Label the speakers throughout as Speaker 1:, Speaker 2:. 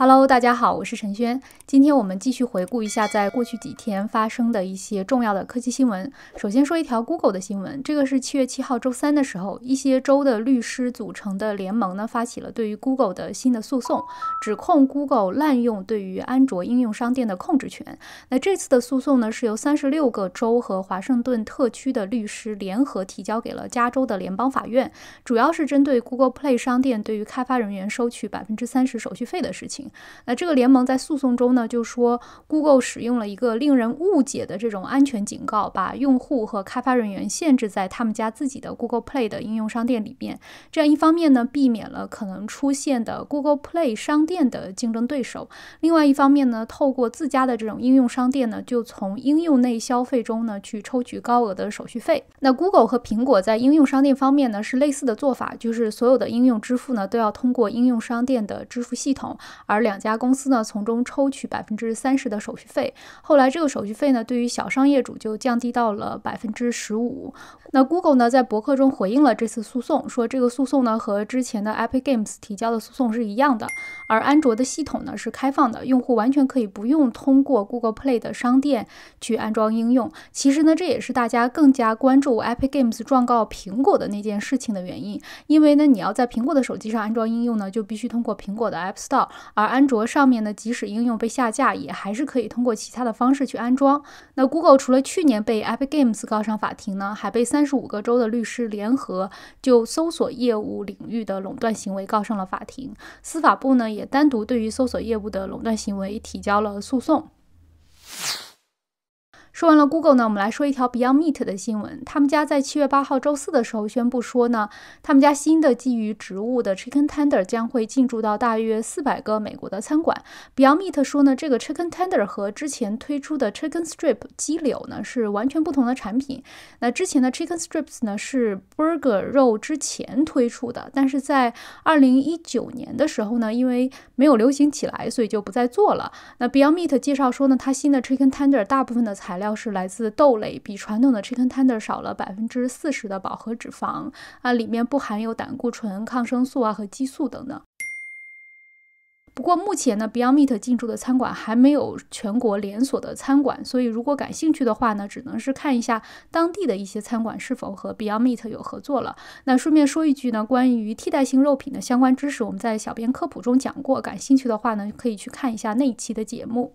Speaker 1: Hello，大家好，我是陈轩。今天我们继续回顾一下在过去几天发生的一些重要的科技新闻。首先说一条 Google 的新闻，这个是七月七号周三的时候，一些州的律师组成的联盟呢发起了对于 Google 的新的诉讼，指控 Google 滥用对于安卓应用商店的控制权。那这次的诉讼呢是由三十六个州和华盛顿特区的律师联合提交给了加州的联邦法院，主要是针对 Google Play 商店对于开发人员收取百分之三十手续费的事情。那这个联盟在诉讼中呢，就说 Google 使用了一个令人误解的这种安全警告，把用户和开发人员限制在他们家自己的 Google Play 的应用商店里面。这样一方面呢，避免了可能出现的 Google Play 商店的竞争对手；另外一方面呢，透过自家的这种应用商店呢，就从应用内消费中呢，去抽取高额的手续费。那 Google 和苹果在应用商店方面呢，是类似的做法，就是所有的应用支付呢，都要通过应用商店的支付系统，而两家公司呢从中抽取百分之三十的手续费。后来这个手续费呢对于小商业主就降低到了百分之十五。那 Google 呢在博客中回应了这次诉讼，说这个诉讼呢和之前的 e p i c Games 提交的诉讼是一样的。而安卓的系统呢是开放的，用户完全可以不用通过 Google Play 的商店去安装应用。其实呢这也是大家更加关注 e p i c Games 状告苹果的那件事情的原因，因为呢你要在苹果的手机上安装应用呢就必须通过苹果的 App Store，而安卓上面呢，即使应用被下架，也还是可以通过其他的方式去安装。那 Google 除了去年被 App Games 告上法庭呢，还被三十五个州的律师联合就搜索业务领域的垄断行为告上了法庭。司法部呢也单独对于搜索业务的垄断行为提交了诉讼。说完了 Google 呢，我们来说一条 Beyond Meat 的新闻。他们家在七月八号周四的时候宣布说呢，他们家新的基于植物的 Chicken Tender 将会进驻到大约四百个美国的餐馆。Beyond Meat 说呢，这个 Chicken Tender 和之前推出的 Chicken Strip 鸡柳呢是完全不同的产品。那之前的 Chicken Strips 呢是 Burger 肉之前推出的，但是在二零一九年的时候呢，因为没有流行起来，所以就不再做了。那 Beyond Meat 介绍说呢，它新的 Chicken Tender 大部分的材料。要是来自豆类，比传统的 chicken tender 少了百分之四十的饱和脂肪啊，里面不含有胆固醇、抗生素啊和激素等等。不过目前呢，Beyond Meat 进驻的餐馆还没有全国连锁的餐馆，所以如果感兴趣的话呢，只能是看一下当地的一些餐馆是否和 Beyond Meat 有合作了。那顺便说一句呢，关于替代性肉品的相关知识，我们在小编科普中讲过，感兴趣的话呢，可以去看一下那一期的节目。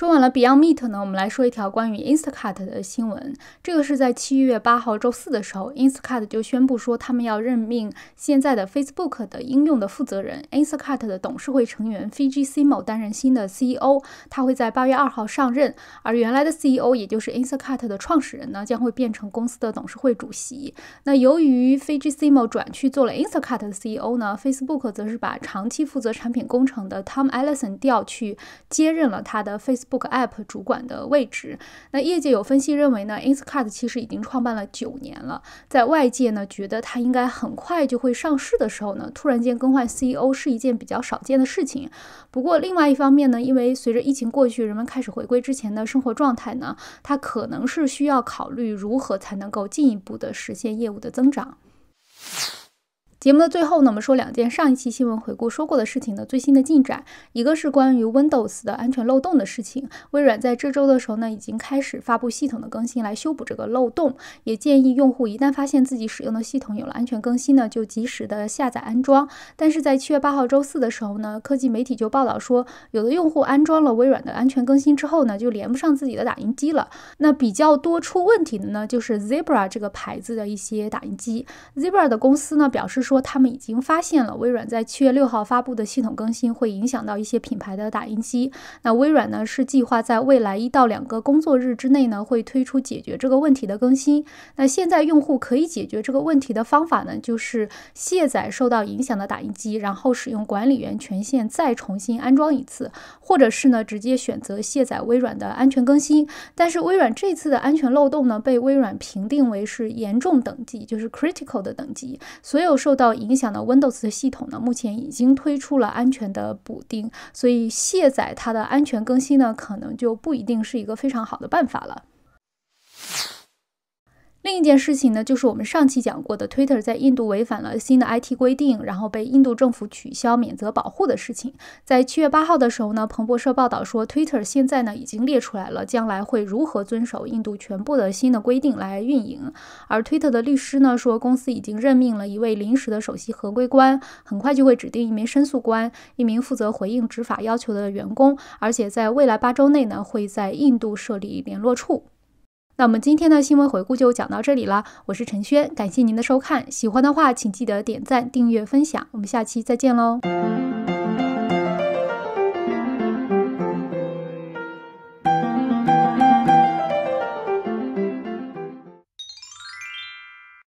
Speaker 1: 说完了 Beyond Meat 呢，我们来说一条关于 Instacart 的新闻。这个是在七月八号周四的时候，Instacart 就宣布说，他们要任命现在的 Facebook 的应用的负责人，Instacart 的董事会成员 Fiji Simo 担任新的 CEO，他会在八月二号上任，而原来的 CEO，也就是 Instacart 的创始人呢，将会变成公司的董事会主席。那由于 Fiji Simo 转去做了 Instacart 的 CEO 呢，Facebook 则是把长期负责产品工程的 Tom Allison 调去接任了他的 Face。b o o k Book App 主管的位置，那业界有分析认为呢，Instacart 其实已经创办了九年了，在外界呢觉得它应该很快就会上市的时候呢，突然间更换 CEO 是一件比较少见的事情。不过另外一方面呢，因为随着疫情过去，人们开始回归之前的生活状态呢，它可能是需要考虑如何才能够进一步的实现业务的增长。节目的最后呢，我们说两件上一期新闻回顾说过的事情的最新的进展。一个是关于 Windows 的安全漏洞的事情，微软在这周的时候呢，已经开始发布系统的更新来修补这个漏洞，也建议用户一旦发现自己使用的系统有了安全更新呢，就及时的下载安装。但是在七月八号周四的时候呢，科技媒体就报道说，有的用户安装了微软的安全更新之后呢，就连不上自己的打印机了。那比较多出问题的呢，就是 Zebra 这个牌子的一些打印机。Zebra 的公司呢表示说。说他们已经发现了，微软在七月六号发布的系统更新会影响到一些品牌的打印机。那微软呢是计划在未来一到两个工作日之内呢，会推出解决这个问题的更新。那现在用户可以解决这个问题的方法呢，就是卸载受到影响的打印机，然后使用管理员权限再重新安装一次，或者是呢直接选择卸载微软的安全更新。但是微软这次的安全漏洞呢，被微软评定为是严重等级，就是 critical 的等级，所有受。到影响到 Windows 的系统呢？目前已经推出了安全的补丁，所以卸载它的安全更新呢，可能就不一定是一个非常好的办法了。另一件事情呢，就是我们上期讲过的 Twitter 在印度违反了新的 IT 规定，然后被印度政府取消免责保护的事情。在七月八号的时候呢，彭博社报道说，Twitter 现在呢已经列出来了将来会如何遵守印度全部的新的规定来运营。而 Twitter 的律师呢说，公司已经任命了一位临时的首席合规官，很快就会指定一名申诉官，一名负责回应执法要求的员工，而且在未来八周内呢会在印度设立联络处。那我们今天的新闻回顾就讲到这里了。我是陈轩，感谢您的收看。喜欢的话，请记得点赞、订阅、分享。我们下期再见喽。